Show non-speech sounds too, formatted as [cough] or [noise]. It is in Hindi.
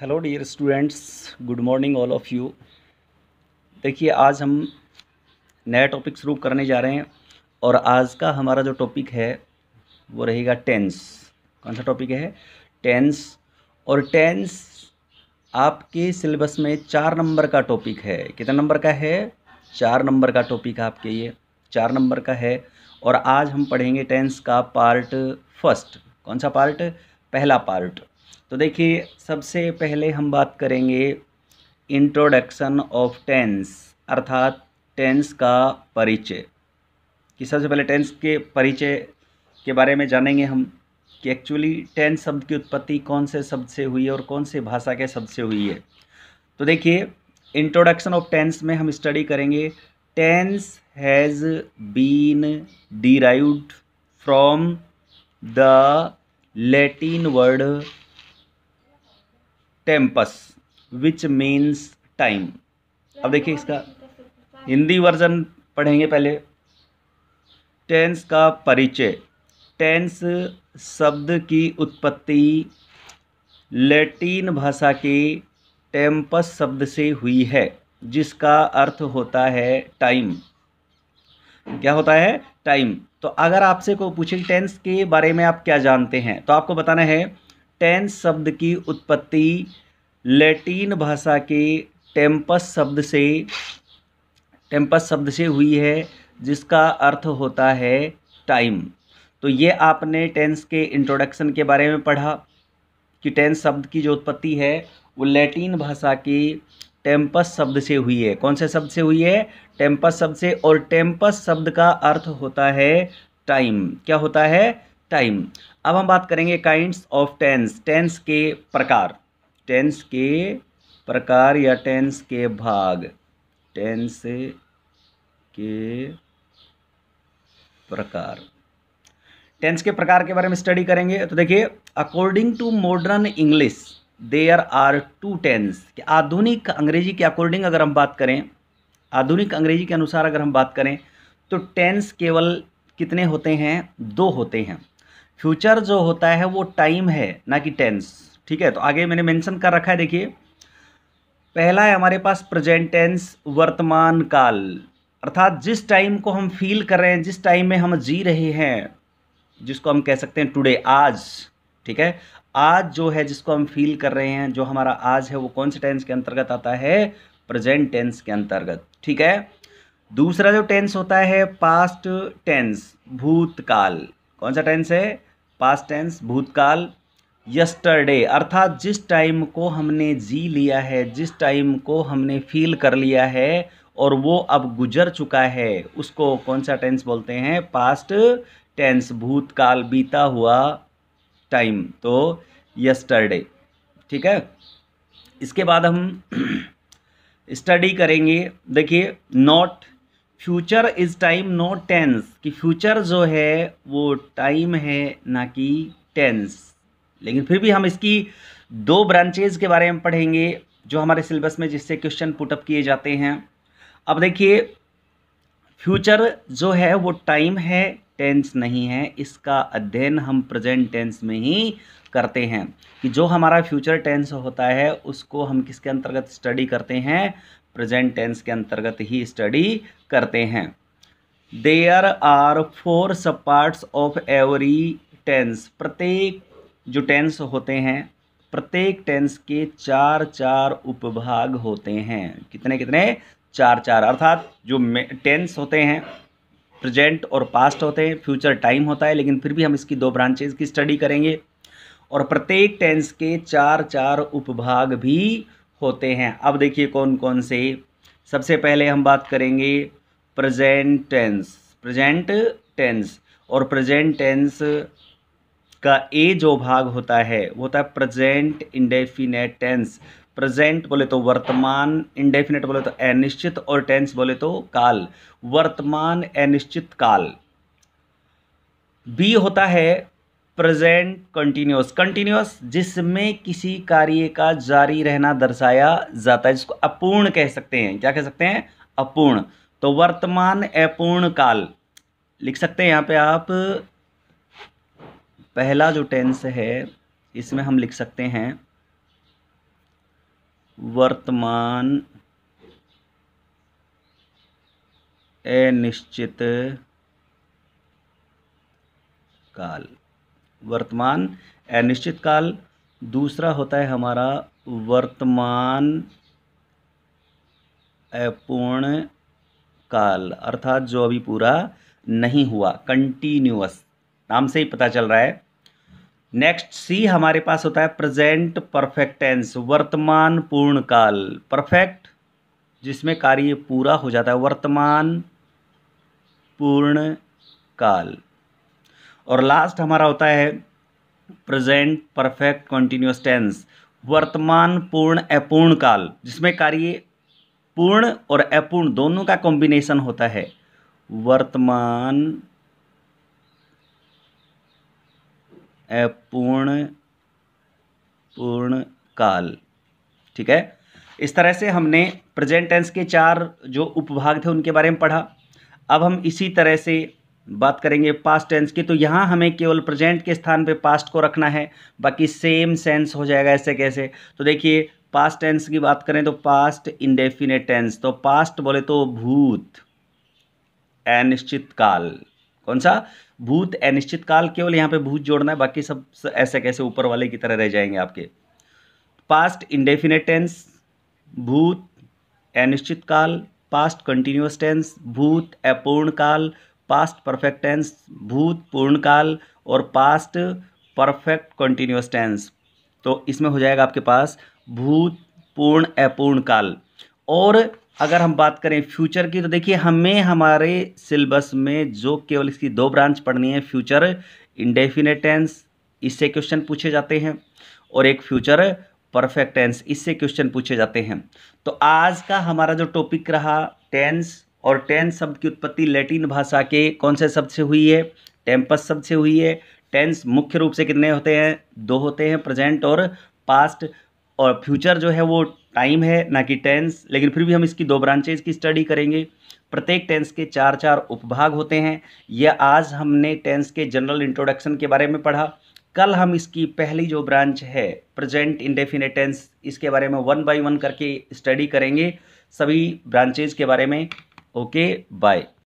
hello dear students good morning all of you देखिए आज हम नया टॉपिक शुरू करने जा रहे हैं और आज का हमारा जो टॉपिक है वो रहेगा टेंस कौन सा टॉपिक है टेंस और टेंस आपके सिलेबस में चार नंबर का टॉपिक है कितना नंबर का है चार नंबर का टॉपिक आपके ये चार नंबर का है और आज हम पढ़ेंगे टेंस का पार्ट फर्स्ट कौन सा पार्ट पहला पार्ट तो देखिए सबसे पहले हम बात करेंगे इंट्रोडक्शन ऑफ टेंस अर्थात टेंस का परिचय कि सबसे पहले टेंस के परिचय के बारे में जानेंगे हम कि एक्चुअली टेंस शब्द की उत्पत्ति कौन से शब्द से हुई है और कौन से भाषा के शब्द से हुई है तो देखिए इंट्रोडक्शन ऑफ टेंस में हम स्टडी करेंगे tense has been derived from the Latin word tempus which means time अब देखिए इसका हिंदी वर्जन पढ़ेंगे पहले टेंस का परिचय टेंस शब्द की उत्पत्ति लैटिन भाषा के टेम्पस शब्द से हुई है जिसका अर्थ होता है टाइम क्या होता है टाइम तो अगर आपसे को पूछे टेंस के बारे में आप क्या जानते हैं तो आपको बताना है टेंस शब्द की उत्पत्ति लैटिन भाषा के टेम्पस शब्द से टेम्पस शब्द से हुई है जिसका अर्थ होता है टाइम तो ये आपने टेंस के इंट्रोडक्शन के बारे में पढ़ा कि टेंस शब्द की जो उत्पत्ति है वो लैटिन भाषा के टेम्पस शब्द से हुई है कौन से शब्द से हुई है टेम्पस शब्द से और टेम्पस शब्द का अर्थ होता है टाइम क्या होता है टाइम अब हम बात करेंगे काइंड्स ऑफ टेंस टेंस के प्रकार टेंस के प्रकार या टेंस के भाग टेंस के प्रकार टेंस के प्रकार के बारे में स्टडी करेंगे तो देखिए according to modern English there are two tense आधुनिक अंग्रेजी के अकॉर्डिंग अगर हम बात करें आधुनिक अंग्रेजी के अनुसार अगर हम बात करें तो टेंस केवल कितने होते हैं दो होते हैं फ्यूचर जो होता है वो टाइम है ना कि टेंस ठीक है तो आगे मैंने मेंशन कर रखा है देखिए पहला है हमारे पास प्रेजेंट टेंस वर्तमान काल अर्थात जिस टाइम को हम फील कर रहे हैं जिस टाइम में हम जी रहे हैं जिसको हम कह सकते हैं टुडे आज ठीक है आज जो है जिसको हम फील कर रहे हैं जो हमारा आज है वो कौन से टेंस के अंतर्गत आता है प्रेजेंट टेंस के अंतर्गत ठीक है दूसरा जो टेंस होता है पास्ट टेंस भूतकाल कौन सा टेंस है पास्ट टेंस भूतकाल यस्टरडे अर्थात जिस टाइम को हमने जी लिया है जिस टाइम को हमने फील कर लिया है और वो अब गुजर चुका है उसको कौन सा टेंस बोलते हैं पास्ट टेंस भूतकाल बीता हुआ टाइम तो यस्टरडे ठीक है इसके बाद हम स्टडी [clears throat] करेंगे देखिए not future is time no tense कि फ्यूचर जो है वो टाइम है ना कि टेंस लेकिन फिर भी हम इसकी दो ब्रांचेज के बारे में पढ़ेंगे जो हमारे सिलेबस में जिससे क्वेश्चन पुटअप किए जाते हैं अब देखिए फ्यूचर जो है वो टाइम है टेंस नहीं है इसका अध्ययन हम प्रेजेंट टेंस में ही करते हैं कि जो हमारा फ्यूचर टेंस होता है उसको हम किसके अंतर्गत स्टडी करते हैं प्रेजेंट टेंस के अंतर्गत ही स्टडी करते हैं there are four sub parts of every tense प्रत्येक जो टेंस होते हैं प्रत्येक टेंस के चार चार उपभाग होते हैं कितने कितने चार चार अर्थात जो टेंस होते हैं प्रेजेंट और पास्ट होते हैं फ्यूचर टाइम होता है लेकिन फिर भी हम इसकी दो ब्रांचेज की स्टडी करेंगे और प्रत्येक टेंस के चार चार उपभाग भी होते हैं अब देखिए कौन कौन से सबसे पहले हम बात करेंगे प्रेजेंट टेंस प्रेजेंट टेंस और प्रेजेंट टेंस का ए जो भाग होता है वो होता है प्रेजेंट इंडेफिनेट टेंस प्रेजेंट बोले तो वर्तमान इंडेफिनेट बोले तो अनिश्चित और टेंस बोले तो काल वर्तमान अनिश्चित काल बी होता है प्रेजेंट कंटिन्यूस कंटिन्यूस जिसमें किसी कार्य का जारी रहना दर्शाया जाता है जिसको अपूर्ण कह सकते हैं क्या कह सकते हैं अपूर्ण तो वर्तमान अपूर्ण काल लिख सकते हैं यहाँ पे आप पहला जो टेंस है इसमें हम लिख सकते हैं वर्तमान अनिश्चित काल वर्तमान अनिश्चित काल दूसरा होता है हमारा वर्तमान अपूर्ण काल अर्थात जो अभी पूरा नहीं हुआ कंटिन्यूस नाम से ही पता चल रहा है नेक्स्ट सी हमारे पास होता है प्रेजेंट परफेक्ट टेंस वर्तमान पूर्ण काल परफेक्ट जिसमें कार्य पूरा हो जाता है वर्तमान पूर्ण काल और लास्ट हमारा होता है प्रेजेंट परफेक्ट कॉन्टिन्यूस टेंस वर्तमान पूर्ण अपूर्ण काल जिसमें कार्य पूर्ण और अपूर्ण दोनों का कॉम्बिनेशन होता है वर्तमान अपूर्ण पूर्ण काल ठीक है इस तरह से हमने प्रेजेंट टेंस के चार जो उपभाग थे उनके बारे में पढ़ा अब हम इसी तरह से बात करेंगे पास्ट टेंस की तो यहाँ हमें केवल प्रेजेंट के स्थान पे पास्ट को रखना है बाकी सेम सेंस हो जाएगा ऐसे कैसे तो देखिए पास्ट टेंस की बात करें तो पास्ट इंडेफिनेट टेंस तो पास्ट बोले तो भूत अनिश्चित काल कौन सा भूत अनिश्चित काल केवल यहाँ पे भूत जोड़ना है बाकी सब ऐसे कैसे ऊपर वाले की तरह रह जाएंगे आपके पास्ट इंडेफिनेट टेंस भूत अनिश्चित काल पास्ट कंटिन्यूस टेंस भूत अपूर्ण काल पास्ट परफेक्ट टेंस भूत पूर्णकाल और पास्ट परफेक्ट कंटिन्यूस टेंस तो इसमें हो जाएगा आपके पास भूत पूर्ण अपूर्ण काल और अगर हम बात करें फ्यूचर की तो देखिए हमें हमारे सिलेबस में जो केवल इसकी दो ब्रांच पढ़नी है फ्यूचर इंडेफिनेट टेंस इससे क्वेश्चन पूछे जाते हैं और एक फ्यूचर परफेक्ट टेंस इससे क्वेश्चन पूछे जाते हैं तो आज का हमारा जो टॉपिक रहा टेंस और टेन शब्द की उत्पत्ति लैटिन भाषा के कौन से शब्द से हुई है टेम्पस शब्द से हुई है टेंस मुख्य रूप से कितने होते हैं दो होते हैं प्रेजेंट और पास्ट और फ्यूचर जो है वो टाइम है ना कि टेंस लेकिन फिर भी हम इसकी दो ब्रांचेज की स्टडी करेंगे प्रत्येक टेंस के चार चार उपभाग होते हैं यह आज हमने टेंस के जनरल इंट्रोडक्शन के बारे में पढ़ा कल हम इसकी पहली जो ब्रांच है प्रेजेंट इंडेफिनेट टेंस इसके बारे में वन बाय वन करके स्टडी करेंगे सभी ब्रांचेज के बारे में ওকে বাই